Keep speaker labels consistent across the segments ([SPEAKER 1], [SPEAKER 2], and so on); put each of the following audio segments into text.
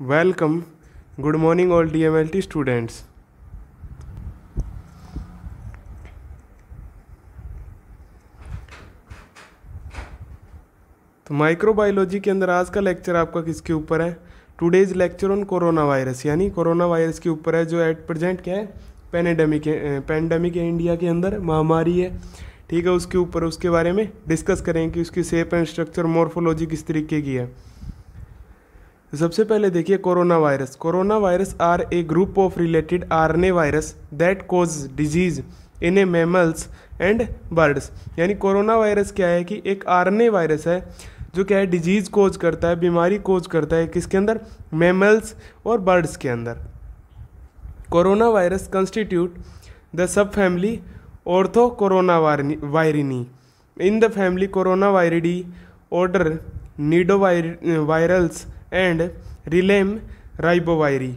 [SPEAKER 1] Welcome good morning all D M L T students तो microbiology के अंदर आज का लेक्चर आपका किसके ऊपर है today's lecture on corona virus यानी कोरोना वायरस के ऊपर है जो एट प्रेजेंट क्या है पेनेडेमिक है पेंडेमिक है इंडिया के अंदर महामारी है ठीक है उसके ऊपर उसके बारे में डिस्कस करें कि उसकी सेप एंड स्ट्रक्चर मोर्फोलॉजी किस तरीके की है सबसे पहले देखिए corona virus corona virus are a group of related are virus that cause disease in a mammals and birds यानी कोरोना वायरस क्या है कि एक आर वायरस है जो क्या है डिजीज़ कोज करता है बीमारी कोज करता है किसके अंदर मेमल्स और बर्ड्स के अंदर corona virus constitute the sub family orthocoronavirinae in the family coronaviridae order nidovirales and realm riboviria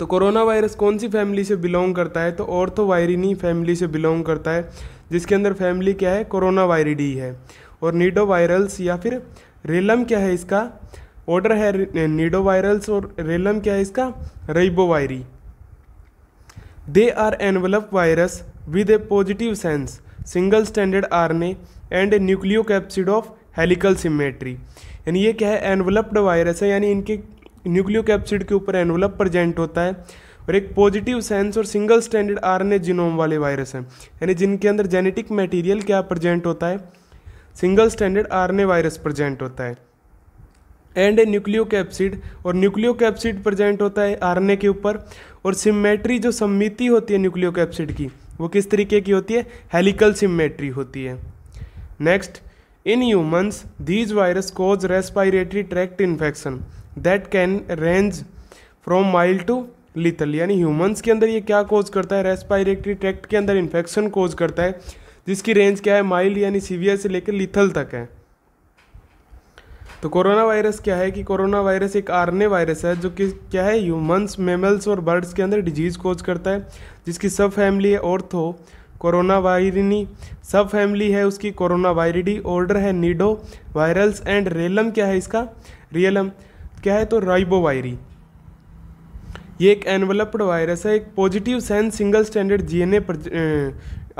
[SPEAKER 1] तो कोरोना वायरस कौन सी फैमिली से बिलोंग करता है तो ऑर्थोवायरिनी फैमिली से बिलोंग करता है जिसके अंदर फैमिली क्या है कोरोना वायरिडी है और वायरल्स या फिर रेलम क्या है इसका ऑर्डर है नीडोवायरल्स और रेलम क्या है इसका riboviria they are envelope virus with a positive sense single standard R and nucleocapsid of helical symmetry यानी ये क्या है एनवलप्ड वायरस है यानी इनके न्यूक्लियो कैप्सिड के ऊपर एनवलप प्रजेंट होता है और एक पॉजिटिव सेंस और सिंगल स्टैंडर्ड आर जीनोम वाले वायरस हैं यानी जिनके अंदर जेनेटिक मटीरियल क्या प्रजेंट होता है single standard R virus present होता है एंड ए न्यूक्लियो कैप्सिड और न्यूक्लियो कैप्सिड प्रजेंट होता है आर के ऊपर और सिमेट्री जो सम्मिति होती है न्यूक्लियो कैप्सिड की वो किस तरीके की होती है हेलिकल सिमेट्री होती है next In humans, these viruses cause respiratory tract infection that can range from mild to lethal. यानी humans के अंदर ये क्या cause करता है respiratory tract के अंदर infection cause करता है जिसकी रेंज क्या है माइल्ड यानी सीवियर से लेकर लिथल तक है तो कोरोना वायरस क्या है कि कोरोना वायरस एक आरने वायरस है जो कि क्या है ह्यूमन्स मेमल्स और बर्ड्स के अंदर डिजीज़ कोज करता है जिसकी सब फैमिली है ऑर्थो कोरोना वायरिनी सब फैमिली है उसकी कोरोना वायरिडी ऑर्डर है नीडो वायरल्स एंड रेलम क्या है इसका रियलम क्या है तो राइबो वायरी ये एक एनवलप्ड वायरस है एक positive sense single standard G N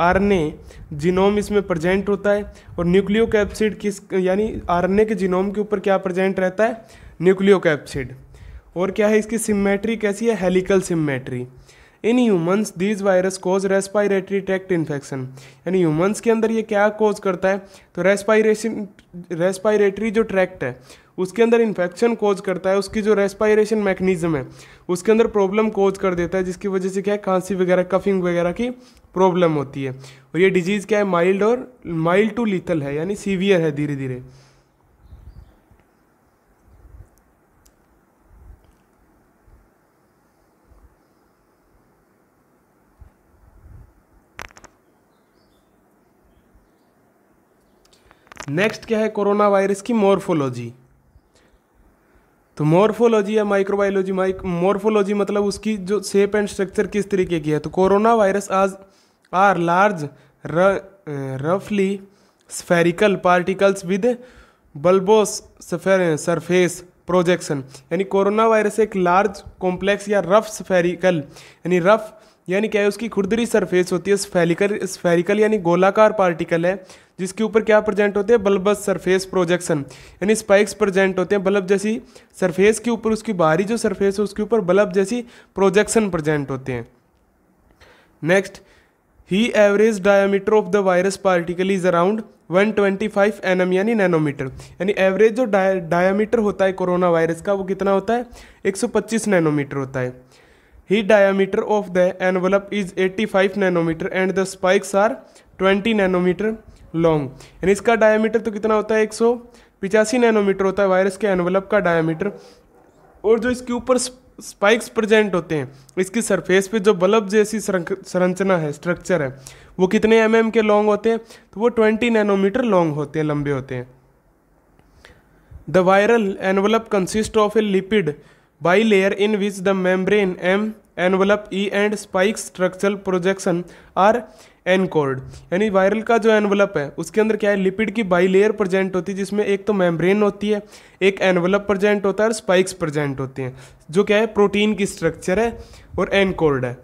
[SPEAKER 1] R N A genome इसमें प्रजेंट होता है और न्यूक्लियो कैप्सिड किस यानी आर एन ए के जीनोम के ऊपर क्या प्रजेंट रहता है न्यूक्लियो कैप्सिड और क्या है इसकी सिमेट्री कैसी है helical symmetry in humans these virus cause respiratory tract infection यानी ह्यूमंस के अंदर ये क्या कोज करता है तो रेस्पायरेशन रेस्पायरेटरी जो ट्रैक्ट है उसके अंदर इन्फेक्शन कोज करता है उसकी जो रेस्पायरेशन मैकेनिज्म है उसके अंदर प्रॉब्लम कोज कर देता है जिसकी वजह से क्या है खांसी वगैरह कफिंग वगैरह की प्रॉब्लम होती है और ये डिजीज़ क्या है माइल्ड और माइल्ड टू लीथल है यानी सीवियर है धीरे धीरे नेक्स्ट क्या है कोरोना वायरस की मोर्फोलॉजी तो मोर्फोलॉजी या माइक्रोबायोलॉजी माइक मोर्फोलॉजी मतलब उसकी जो शेप एंड स्ट्रक्चर किस तरीके की है तो कोरोना वायरस आज आर लार्ज रफली spherical particles with bulbous surface projection यानी कोरोना वायरस एक लार्ज कॉम्प्लेक्स या रफ स्फेरिकल यानी रफ यानी क्या है उसकी खुरदरी सरफेस होती है स्फेरिकल स्फेरिकल यानी गोलाकार पार्टिकल है जिसके ऊपर क्या प्रेजेंट होते हैं बल्बस सरफेस प्रोजेक्शन यानी स्पाइक्स प्रेजेंट होते हैं बल्ब जैसी सरफेस के ऊपर उसकी बाहरी जो सरफेस है उसके ऊपर बल्ब जैसी प्रोजेक्शन प्रेजेंट होते हैं नेक्स्ट ही average diameter of the virus particle is around 125 NM यानी नैनोमीटर यानी एवरेज जो डायामीटर होता है कोरोना वायरस का वो कितना होता है 125 नैनोमीटर होता है ही diameter of the envelope is 85 nanometer and the spikes are 20 nanometer long यानी इसका डायामीटर तो कितना होता है एक सौ पिचासी नैनोमीटर होता है वायरस के एनवलप का डायामीटर और जो इसके ऊपर स्पाइक्स प्रेजेंट होते हैं इसकी सरफेस पे जो बल्ब जैसी संरचना है स्ट्रक्चर है वो कितने एम mm के लॉन्ग होते हैं तो वो ट्वेंटी नैनोमीटर लॉन्ग होते हैं लंबे होते हैं the viral envelope consist of a lipid bilayer in which the membrane M envelope E and spike structural projection are encoded यानी वायरल का जो एनवलप है उसके अंदर क्या है लिपिड की बाई लेयर प्रजेंट होती है जिसमें एक तो मेम्ब्रेन होती है एक एनवलप प्रजेंट होता है और स्पाइक्स प्रजेंट होती हैं जो क्या है प्रोटीन की स्ट्रक्चर है और एनकोर्ड है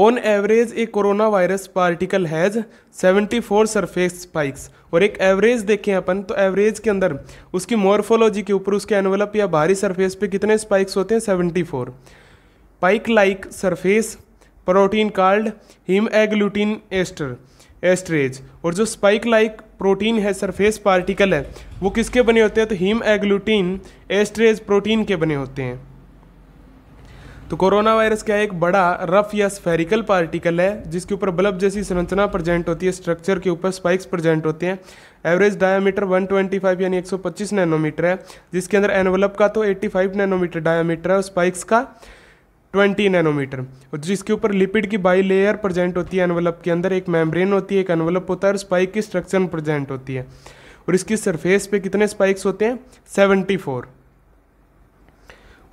[SPEAKER 1] on average a corona virus particle has 74 surface spikes और एक एवरेज देखें अपन तो एवरेज के अंदर उसकी मॉर्फोलॉजी के ऊपर उसके एनवलप या बाहरी सरफेस पे कितने स्पाइक्स होते हैं 74 spike like surface protein called hemagglutinin ester esterase और जो स्पाइक लाइक प्रोटीन है सरफेस पार्टिकल है वो किसके बने होते हैं तो हीम एग्लूटीन एस्ट्रेज प्रोटीन के बने होते हैं तो कोरोना वायरस क्या है एक बड़ा रफ या स्फेरिकल पार्टिकल है जिसके ऊपर बल्ब जैसी संरचना प्रजेंट होती है स्ट्रक्चर के ऊपर स्पाइक्स प्रजेंट होते हैं एवरेज डायामीटर 125 यानी 125 नैनोमीटर है जिसके अंदर एनवलप का तो 85 नैनोमीटर डायामीटर है और स्पाइक्स का 20 नैनोमीटर और जिसके ऊपर लिपिड की बाई लेयर प्रजेंट होती है एनवलप के अंदर एक मेम्ब्रेन होती है एक एनवलप होता है और स्पाइक की स्ट्रक्चर प्रजेंट होती है और इसकी सरफेस पे कितने स्पाइक्स होते हैं सेवेंटी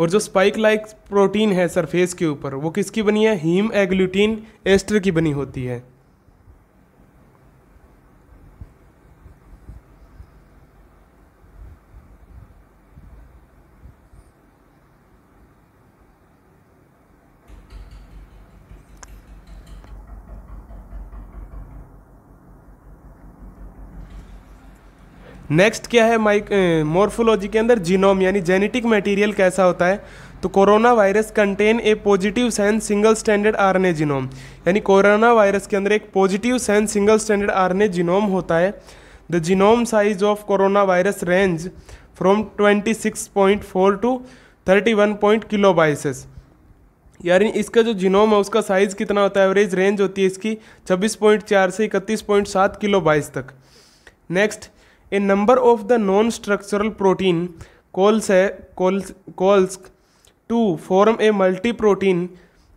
[SPEAKER 1] और जो स्पाइक लाइक प्रोटीन है सरफेस के ऊपर वो किसकी बनी है हीम एग्लूटीन एस्टर की बनी होती है नेक्स्ट क्या है माइक मोर्फोलॉजी eh, के अंदर जीनोम यानी जेनेटिक मटेरियल कैसा होता है तो corona virus contain a positive sense single standard RNA genome यानी कोरोना वायरस के अंदर एक positive sense single standard RNA genome होता है the genome size of corona virus range from 26.4 to 31. Kilo bases यानी इसका जो जीनोम है उसका साइज़ कितना होता है एवरेज रेंज होती है इसकी 26.4 से सात किलो बाइस तक next a number of the non structural protein coalesce coalesce to form a multi protein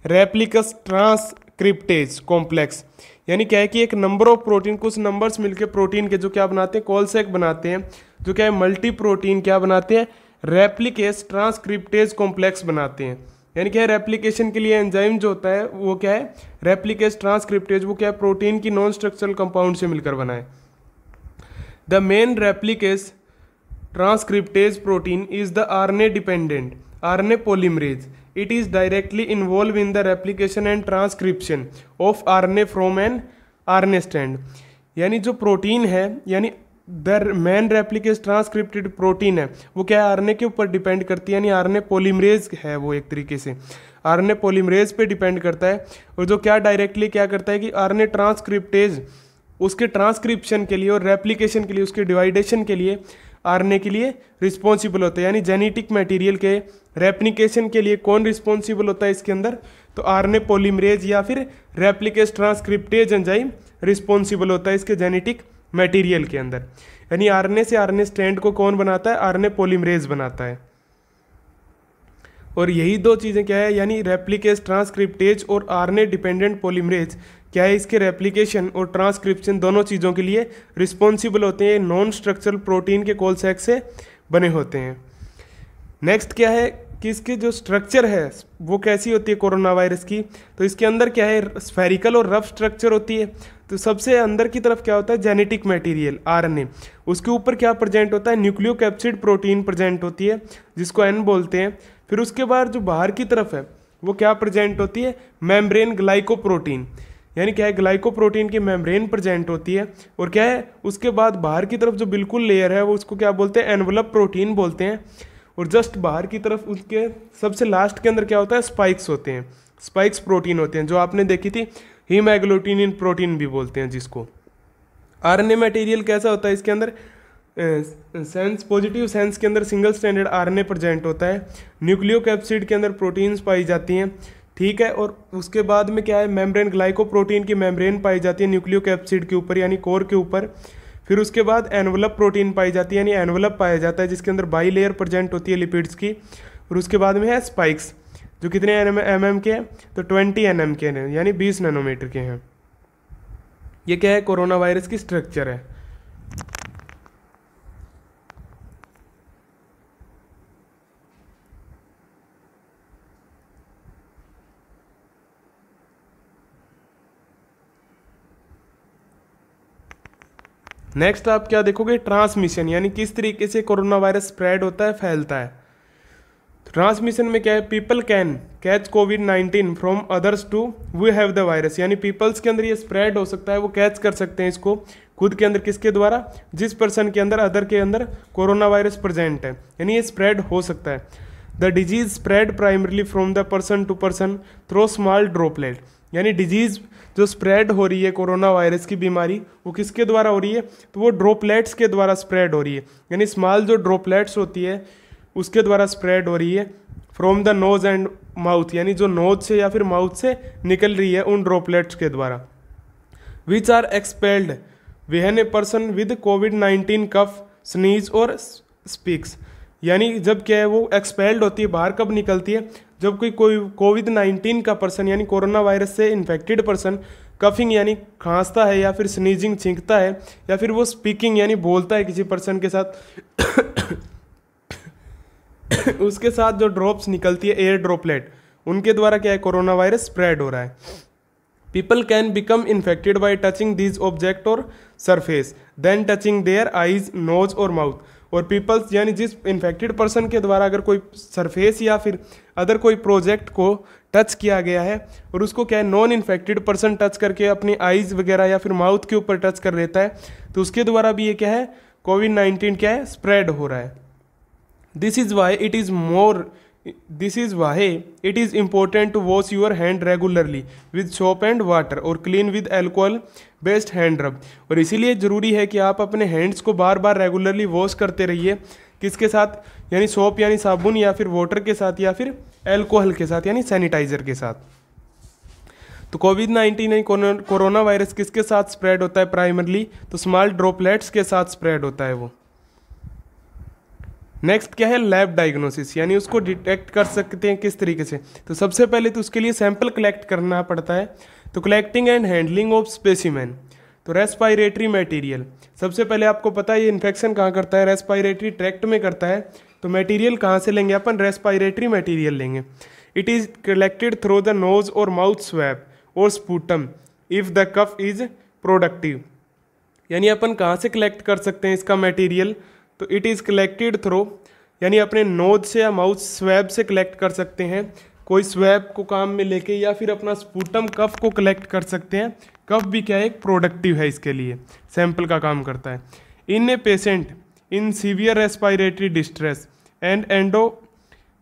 [SPEAKER 1] replicase transcriptase complex यानी क्या है कि एक नंबर ऑफ प्रोटीन कुछ नंबर्स मिलके प्रोटीन के जो क्या बनाते हैं एक बनाते हैं जो क्या है मल्टी प्रोटीन क्या बनाते हैं रेप्लिकेस ट्रांसक्रिप्टेज कॉम्प्लेक्स बनाते हैं यानी क्या है रेप्लिकेशन के लिए एंजाइम जो होता है वो क्या है रेप्लिकेस ट्रांसक्रिप्टेज वो क्या है प्रोटीन की नॉन स्ट्रक्चरल कंपाउंड से मिलकर बनाए the main replicase transcriptase protein is the RNA dependent RNA polymerase it is directly involve in the replication and transcription of RNA from an RNA stand यानी जो protein है यानी the main replicase transcripted protein है वो क्या है आरने के ऊपर डिपेंड करती है यानी आरने पोलिमरेज है वो एक तरीके से आरने पोलिमरेज पर डिपेंड करता है और जो क्या डायरेक्टली क्या करता है कि आरने ट्रांसक्रिप्टेज ट्रांसक्रिप्टेज उसके ट्रांसक्रिप्शन के लिए और रेप्लीकेशन के लिए उसके डिवाइडेशन के लिए आरने के लिए रिस्पॉन्सिबल होता है यानी जेनेटिक मटेरियल के रेप्लिकेशन के लिए कौन रिस्पॉन्सिबल होता है इसके अंदर तो आरने पोलिमरेज या फिर रेप्लिकेस ट्रांसक्रिप्टेज एंजाइम रिस्पॉन्सिबल होता है इसके जेनेटिक मटेरियल के अंदर यानी आरने से आरने स्टैंड को कौन बनाता है आरने पोलिमरेज बनाता है और यही दो चीज़ें क्या है यानी रेप्लीकेस ट्रांसक्रिप्टेज और आरने डिपेंडेंट पोलिमरेज क्या है इसके रेप्लिकेशन और ट्रांसक्रिप्शन दोनों चीज़ों के लिए रिस्पॉन्सिबल होते हैं नॉन स्ट्रक्चरल प्रोटीन के कोल सैक से बने होते हैं नेक्स्ट क्या है कि इसके जो स्ट्रक्चर है वो कैसी होती है कोरोना वायरस की तो इसके अंदर क्या है स्फेरिकल और रफ स्ट्रक्चर होती है तो सबसे अंदर की तरफ क्या होता है जेनेटिक मटेरियल आरएनए उसके ऊपर क्या प्रेजेंट होता है न्यूक्लियो कैप्सिड प्रोटीन प्रेजेंट होती है जिसको एन बोलते हैं फिर उसके बाद जो बाहर की तरफ है वो क्या प्रेजेंट होती है मेम्ब्रेन ग्लाइको प्रोटीन यानी क्या है ग्लाइकोप्रोटीन की मेम्ब्रेन प्रेजेंट होती है और क्या है उसके बाद बाहर की तरफ जो बिल्कुल लेयर है वो उसको क्या बोलते हैं एनवलप प्रोटीन बोलते हैं और जस्ट बाहर की तरफ उसके सबसे लास्ट के अंदर क्या होता है स्पाइक्स होते हैं स्पाइक्स प्रोटीन होते हैं जो आपने देखी थी हीमाग्लोटीन प्रोटीन भी बोलते हैं जिसको ए मटेरियल कैसा होता है इसके अंदर सेंस पॉजिटिव सेंस के अंदर सिंगल स्टैंडर्ड आरएनए प्रेजेंट होता है न्यूक्लियो कैप्सिड के अंदर प्रोटीन्स पाई जाती हैं ठीक है और उसके बाद में क्या है मेम्ब्रेन ग्लाइकोप्रोटीन की मेम्ब्रेन पाई जाती है न्यूक्लियो कैप्सिड के ऊपर यानी कोर के ऊपर फिर उसके बाद एनवलप प्रोटीन पाई जाती है यानी एनवलप पाया जाता है जिसके अंदर बाई लेयर प्रजेंट होती है लिपिड्स की और उसके बाद में है स्पाइक्स जो कितने एम एम mm के हैं तो ट्वेंटी एन एम के हैं यानी बीस नैनोमीटर के हैं ये क्या है कोरोना वायरस की स्ट्रक्चर है नेक्स्ट आप क्या देखोगे ट्रांसमिशन यानी किस तरीके से कोरोना वायरस स्प्रेड होता है फैलता है ट्रांसमिशन में क्या है people can catch COVID nineteen from others to we have the virus यानी पीपल्स के अंदर ये स्प्रेड हो सकता है वो कैच कर सकते हैं इसको खुद के अंदर किसके द्वारा जिस पर्सन के अंदर अदर के अंदर कोरोना वायरस प्रजेंट है यानी ये स्प्रेड हो सकता है the disease spread primarily from the person to person through small droplet यानी डिजीज़ जो स्प्रेड हो रही है कोरोना वायरस की बीमारी वो किसके द्वारा हो रही है तो वो ड्रॉपलेट्स के द्वारा स्प्रेड हो रही है यानी स्मॉल जो ड्रॉपलेट्स होती है उसके द्वारा स्प्रेड हो रही है from the nose and mouth यानी जो नोज से या फिर माउथ से निकल रही है उन ड्रॉपलेट्स के द्वारा which are expelled when a person with COVID nineteen cough sneeze और स्पीक्स यानी जब क्या है वो एक्सपेल्ड होती है बाहर कब निकलती है जब कोई कोई कोविड नाइन्टीन का पर्सन यानी कोरोना वायरस से इन्फेक्टेड पर्सन कफिंग यानी खांसता है या फिर स्नीजिंग छींकता है या फिर वो स्पीकिंग यानी बोलता है किसी पर्सन के साथ उसके साथ जो ड्रॉप्स निकलती है एयर ड्रॉपलेट उनके द्वारा क्या है कोरोना वायरस स्प्रेड हो रहा है people can become infected by touching these object और surface then touching their eyes nose और माउथ और पीपल्स यानी जिस इन्फेक्टेड पर्सन के द्वारा अगर कोई सरफेस या फिर अदर कोई प्रोजेक्ट को टच किया गया है और उसको क्या है नॉन इन्फेक्टेड पर्सन टच करके अपनी आइज़ वगैरह या फिर माउथ के ऊपर टच कर लेता है तो उसके द्वारा भी ये क्या है कोविड नाइन्टीन क्या है स्प्रेड हो रहा है this is why it is more this is why it is important to wash your hand regularly with soap and water और clean with alcohol based hand rub और इसीलिए ज़रूरी है कि आप अपने हैंड्स को बार बार रेगुलरली वॉश करते रहिए किसके साथ यानी सोप यानी साबुन या फिर वाटर के साथ या फिर एल्कोहल के साथ यानी सैनिटाइज़र के साथ तो कोविड नाइन्टीन यानी कोरोना वायरस किसके साथ स्प्रेड होता है प्राइमरली तो स्मॉल ड्रॉपलेट्स के साथ स्प्रेड होता है वो नेक्स्ट क्या है लैब डायग्नोसिस यानी उसको डिटेक्ट कर सकते हैं किस तरीके से तो सबसे पहले तो उसके लिए सैंपल कलेक्ट करना पड़ता है तो collecting and handling of specimen तो रेस्पायरेटरी मटेरियल सबसे पहले आपको पता है ये इन्फेक्शन कहाँ करता है रेस्पायरेटरी ट्रैक्ट में करता है तो मटेरियल कहाँ से लेंगे अपन रेस्पायरेटरी मटेरियल लेंगे it is collected through the nose और माउथ स्वैप और sputum if the cough is productive यानी अपन कहाँ से कलेक्ट कर सकते हैं इसका मटेरियल तो इट इज़ कलेक्टेड थ्रो यानी अपने नोज से या माउथ स्वैब से कलेक्ट कर सकते हैं कोई स्वैब को काम में लेके या फिर अपना स्पूटम कफ को कलेक्ट कर सकते हैं कफ भी क्या है एक प्रोडक्टिव है इसके लिए सैंपल का काम करता है in a patient in severe respiratory distress and 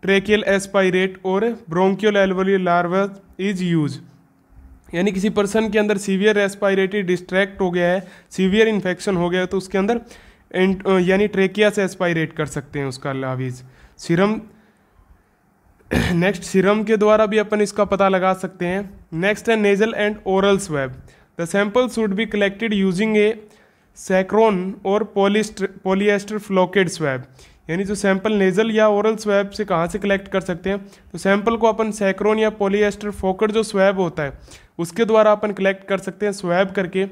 [SPEAKER 1] endotracheal aspirate और bronchial alveoli lavage is use यानी किसी पर्सन के अंदर सीवियर रेस्पायरेटरी डिस्ट्रैक्ट हो गया है सीवियर इन्फेक्शन हो गया है तो उसके अंदर यानी ट्रेकिया से एस्पायरेट कर सकते हैं उसका लावीज सीरम नेक्स्ट सीरम के द्वारा भी अपन इसका पता लगा सकते हैं नेक्स्ट है nasal and oral swab the sample should be collected using a Dacron और पोलिस्ट पोलिएस्टर फ्लोकेड स्वैब यानी जो सैंपल नेजल या ओरल स्वैब से कहाँ से कलेक्ट कर सकते हैं तो सैंपल को अपन सैक्रोन या पोलिएस्टर फोकड जो स्वैब होता है उसके द्वारा अपन कलेक्ट कर सकते हैं स्वैब करके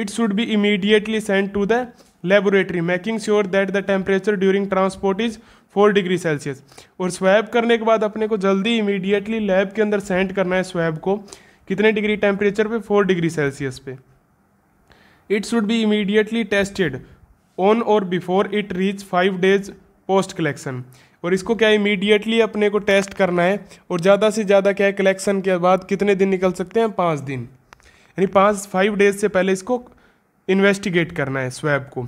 [SPEAKER 1] it should be immediately send to the laboratory making sure that the temperature during transport is four degree Celsius और स्वैब करने के बाद अपने को जल्दी इमीडिएटली लैब के अंदर सेंड करना है स्वैब को कितने डिग्री टेम्परेचर पे फोर डिग्री सेल्सियस पे it should be immediately tested on और before it reach five days post collection और इसको क्या इमीडिएटली अपने को टेस्ट करना है और ज़्यादा से ज़्यादा क्या है कलेक्शन के बाद कितने दिन निकल सकते हैं पाँच दिन यानी पाँच फाइव डेज से पहले इसको इन्वेस्टिगेट करना है स्वैब को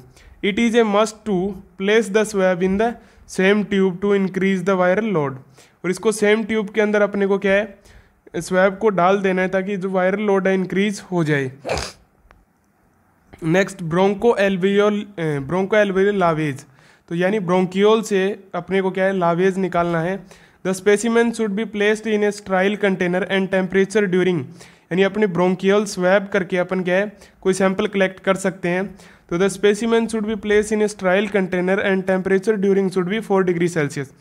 [SPEAKER 1] it is a must to place the swab in the same tube to increase the viral load और इसको सेम ट्यूब के अंदर अपने को क्या है स्वैब को डाल देना है ताकि जो वायरल लोड है इंक्रीज हो जाए next bronchoalveolar bronchoalveolar lavage तो यानी ब्रोंकियोल से अपने को क्या है लावेज निकालना है the specimen should be placed in a sterile container and temperature during यानी अपने ब्रोंकियल स्वैब करके अपन क्या है कोई सैंपल कलेक्ट कर सकते हैं तो the specimen should be place in sterile container and temperature during should be four degree Celsius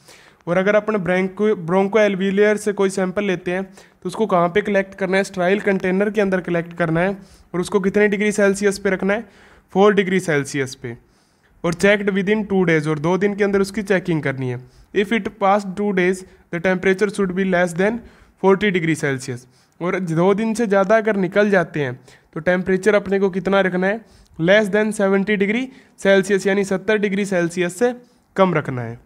[SPEAKER 1] और अगर अपन ब्रेंको ब्रोंको एलवीलियर से कोई सैंपल लेते हैं तो उसको कहाँ पे कलेक्ट करना है स्ट्राइल कंटेनर के अंदर कलेक्ट करना है और उसको कितने डिग्री सेल्सियस पे रखना है फोर डिग्री सेल्सियस पे और checked within two days और दो दिन के अंदर उसकी चेकिंग करनी है if it pass two days the temperature should be less than forty degree Celsius और दो दिन से ज़्यादा अगर निकल जाते हैं तो टेम्परेचर अपने को कितना रखना है less than seventy degree Celsius यानी सत्तर डिग्री सेल्सियस से कम रखना है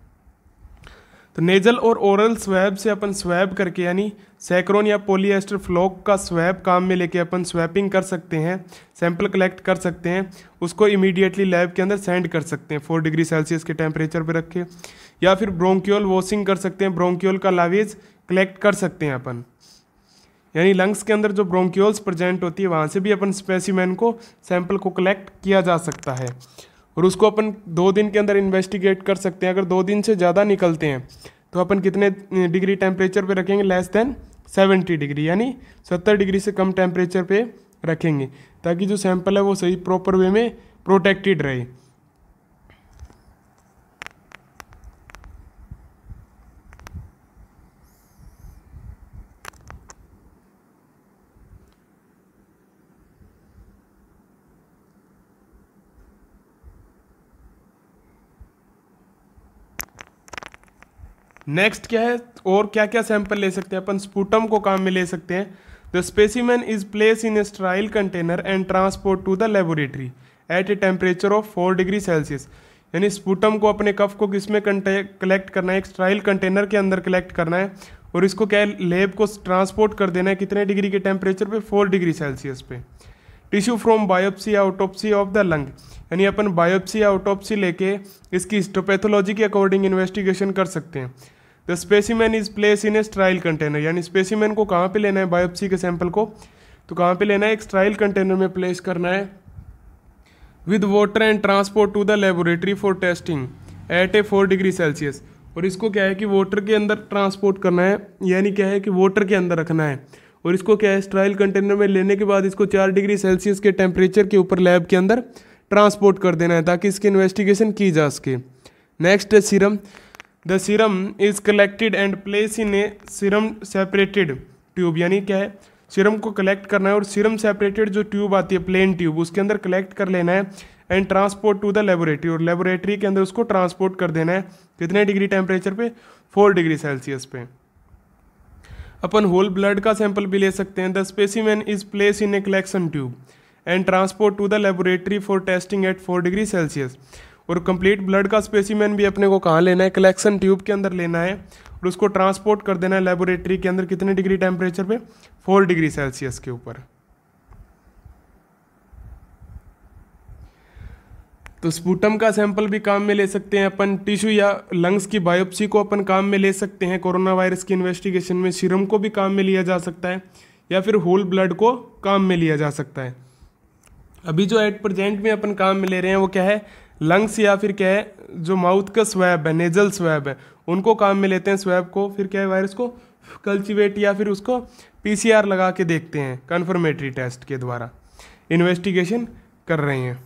[SPEAKER 1] तो नेजल और ओरल स्वैब से अपन स्वैब करके यानी सैक्रोन या पोलिएस्टर फ्लॉक का स्वैब काम में लेके अपन स्वैपिंग कर सकते हैं सैंपल कलेक्ट कर सकते हैं उसको इमीडिएटली लैब के अंदर सेंड कर सकते हैं फोर डिग्री सेल्सियस के टेम्परेचर पर रख के या फिर ब्रोंक्योल वॉशिंग कर सकते हैं ब्रोंक्योल का लावेज कलेक्ट कर सकते हैं अपन यानी लंग्स के अंदर जो ब्रोंक्योल्स प्रेजेंट होती है वहाँ से भी अपन स्पेसिमैन को सैंपल को कलेक्ट किया जा सकता है और उसको अपन दो दिन के अंदर इन्वेस्टिगेट कर सकते हैं अगर दो दिन से ज़्यादा निकलते हैं तो अपन कितने डिग्री टेम्परेचर पर रखेंगे लेस देन सेवेंटी डिग्री यानी सत्तर डिग्री से कम टेम्परेचर पर रखेंगे ताकि जो सैंपल है वो सही प्रॉपर वे में प्रोटेक्टेड रहे नेक्स्ट क्या है और क्या क्या सैंपल ले सकते हैं अपन स्पूटम को काम में ले सकते हैं the specimen is place in a sterile container and transport to the laboratory at a temperature of four degree Celsius यानी स्पूटम को अपने कफ को किस में कलेक्ट करना है एक स्ट्राइल कंटेनर के अंदर कलेक्ट करना है और इसको क्या लेब को ट्रांसपोर्ट कर देना है कितने डिग्री के टेम्परेचर पे फोर डिग्री सेल्सियस पे टिश्यू फ्रॉम बायोप्सी या ऑटोप्सी ऑफ द लंग यानी अपन बायोप्सी या ऑटोप्सी लेके इसकी हिस्टोपैथोलॉजी के अकॉर्डिंग इन्वेस्टिगेशन कर सकते हैं the specimen is place in a sterile container यानी स्पेसिमैन को कहाँ पे लेना है बायोप्सी के सैंपल को तो कहाँ पे लेना है एक स्ट्राइल कंटेनर में प्लेस करना है with water and transport to the laboratory for testing at a four degree Celsius और इसको क्या है कि वाटर के अंदर ट्रांसपोर्ट करना है यानी क्या है कि वाटर के अंदर रखना है और इसको क्या है स्ट्राइल कंटेनर में लेने के बाद इसको चार डिग्री सेल्सियस के टेम्परेचर के ऊपर लैब के अंदर ट्रांसपोर्ट कर देना है ताकि इसकी इन्वेस्टिगेशन की जा सके नेक्स्ट है serum the serum is collected and place in a serum separated tube यानी क्या है सीरम को कलेक्ट करना है और सीरम सेपरेटेड जो ट्यूब आती है प्लेन ट्यूब उसके अंदर कलेक्ट कर लेना है and transport to the laboratory और लेबोरेटरी के अंदर उसको ट्रांसपोर्ट कर देना है कितने डिग्री टेम्परेचर पे फोर डिग्री सेल्सियस पे अपन होल ब्लड का सैंपल भी ले सकते हैं the specimen is place in a collection tube and transport to the laboratory for testing at four degree Celsius और कंप्लीट ब्लड का स्पेसीमैन भी अपने को कहाँ लेना है कलेक्शन ट्यूब के अंदर लेना है और उसको ट्रांसपोर्ट कर देना है लेबोरेटरी के अंदर कितने डिग्री टेम्परेचर पे फोर डिग्री सेल्सियस के ऊपर तो स्पूटम का सैंपल भी काम में ले सकते हैं अपन टिश्यू या लंग्स की बायोप्सी को अपन काम में ले सकते हैं कोरोना वायरस की इन्वेस्टिगेशन में सीरम को भी काम में लिया जा सकता है या फिर होल ब्लड को काम में लिया जा सकता है अभी जो एट प्रेजेंट में अपन काम में ले रहे हैं वो क्या है लंग्स या फिर क्या है जो माउथ का स्वैब है नेजल स्वैब है उनको काम में लेते हैं स्वैब को फिर क्या है वायरस को कल्चिवेट या फिर उसको पीसीआर लगा के देखते हैं कन्फर्मेटरी टेस्ट के द्वारा इन्वेस्टिगेशन कर रहे हैं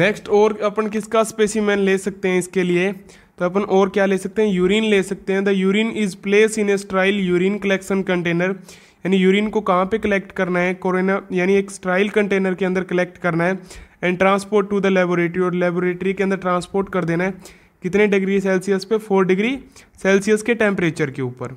[SPEAKER 1] नेक्स्ट और अपन किसका स्पेसिमेन ले सकते हैं इसके लिए तो अपन और क्या ले सकते हैं यूरिन ले सकते हैं the urine is place in a sterile urine collection container यानी यूरिन को कहाँ पे कलेक्ट करना है कोरोना यानी एक स्ट्राइल कंटेनर के अंदर कलेक्ट करना है and transport to the laboratory और लेबोरेटरी के अंदर ट्रांसपोर्ट कर देना है कितने डिग्री सेल्सियस पे फोर डिग्री सेल्सियस के टेम्परेचर के ऊपर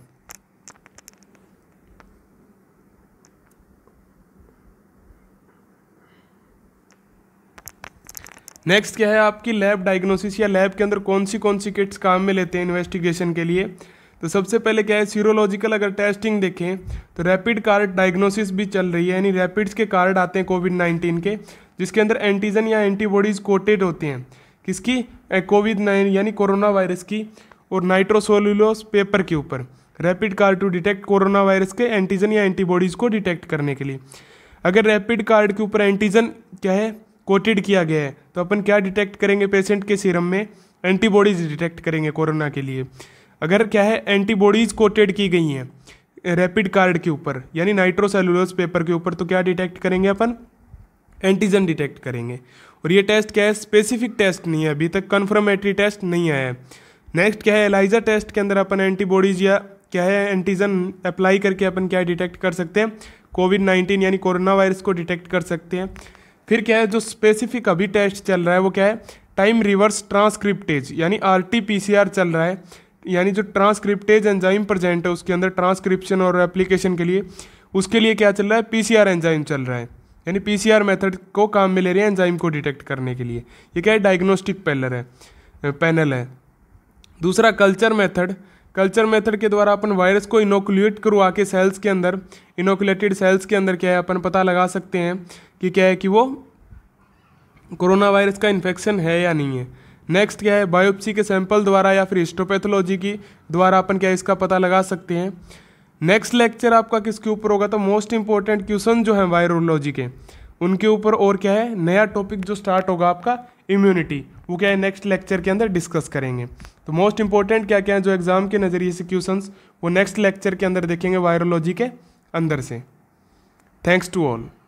[SPEAKER 1] नेक्स्ट क्या है आपकी लैब डायग्नोसिस या लैब के अंदर कौन सी कौन सी किट्स काम में लेते हैं इन्वेस्टिगेशन के लिए तो सबसे पहले क्या है सीरोलॉजिकल अगर टेस्टिंग देखें तो रैपिड कार्ड डायग्नोसिस भी चल रही है यानी रैपिड्स के कार्ड आते हैं कोविड नाइन्टीन के जिसके अंदर एंटीजन या एंटीबॉडीज़ कोटेड होते हैं किसकी कोविड नाइन यानी कोरोना वायरस की और नाइट्रोसोलोस पेपर के ऊपर rapid card to detect corona virus के एंटीजन या एंटीबॉडीज़ को डिटेक्ट करने के लिए अगर रैपिड कार्ड के ऊपर एंटीजन क्या है कोटेड किया गया है तो अपन क्या डिटेक्ट करेंगे पेशेंट के सीरम में एंटीबॉडीज़ डिटेक्ट करेंगे कोरोना के लिए अगर क्या है एंटीबॉडीज़ कोटेड की गई हैं रैपिड कार्ड के ऊपर यानी नाइट्रोसेलुलोज पेपर के ऊपर तो क्या डिटेक्ट करेंगे अपन एंटीजन डिटेक्ट करेंगे और ये टेस्ट क्या है स्पेसिफिक टेस्ट नहीं है अभी तक कन्फर्मेटरी टेस्ट नहीं आया है नेक्स्ट क्या है एलाइजा टेस्ट के अंदर अपन एंटीबॉडीज या क्या है एंटीजन अप्लाई करके अपन क्या डिटेक्ट कर सकते हैं कोविड नाइन्टीन यानी कोरोना वायरस को डिटेक्ट कर सकते हैं फिर क्या है जो स्पेसिफिक अभी टेस्ट चल रहा है वो क्या है टाइम रिवर्स ट्रांसक्रिप्टेज यानी आर टी चल रहा है यानी जो ट्रांसक्रिप्टेज एंजाइम प्रजेंट है उसके अंदर ट्रांसक्रिप्शन और एप्लीकेशन के लिए उसके लिए क्या चल रहा है पी एंजाइम चल रहा है यानी पी मेथड को काम में ले रहे हैं एंजाइम को डिटेक्ट करने के लिए ये क्या है डायग्नोस्टिक पैनल है पैनल है दूसरा कल्चर मेथड कल्चर मेथड के द्वारा अपन वायरस को इनोकुलेट करवा के सेल्स के अंदर इनोकुलेटेड सेल्स के अंदर क्या है अपन पता लगा सकते हैं कि क्या है कि वो कोरोना वायरस का इन्फेक्शन है या नहीं है नेक्स्ट क्या है बायोप्सी के सैंपल द्वारा या फिर हिस्टोपैथोलॉजी की द्वारा अपन क्या इसका पता लगा सकते हैं नेक्स्ट लेक्चर आपका किसके ऊपर होगा तो मोस्ट इंपॉर्टेंट क्वेश्चन जो है वायरोलॉजी के उनके ऊपर और क्या है नया टॉपिक जो स्टार्ट होगा आपका इम्यूनिटी वो क्या है नेक्स्ट लेक्चर के अंदर डिस्कस करेंगे तो मोस्ट इंपॉर्टेंट क्या क्या है जो एग्ज़ाम के नज़रिए से क्वेश्चन वो नेक्स्ट लेक्चर के अंदर देखेंगे वायरोलॉजी के अंदर से थैंक्स टू ऑल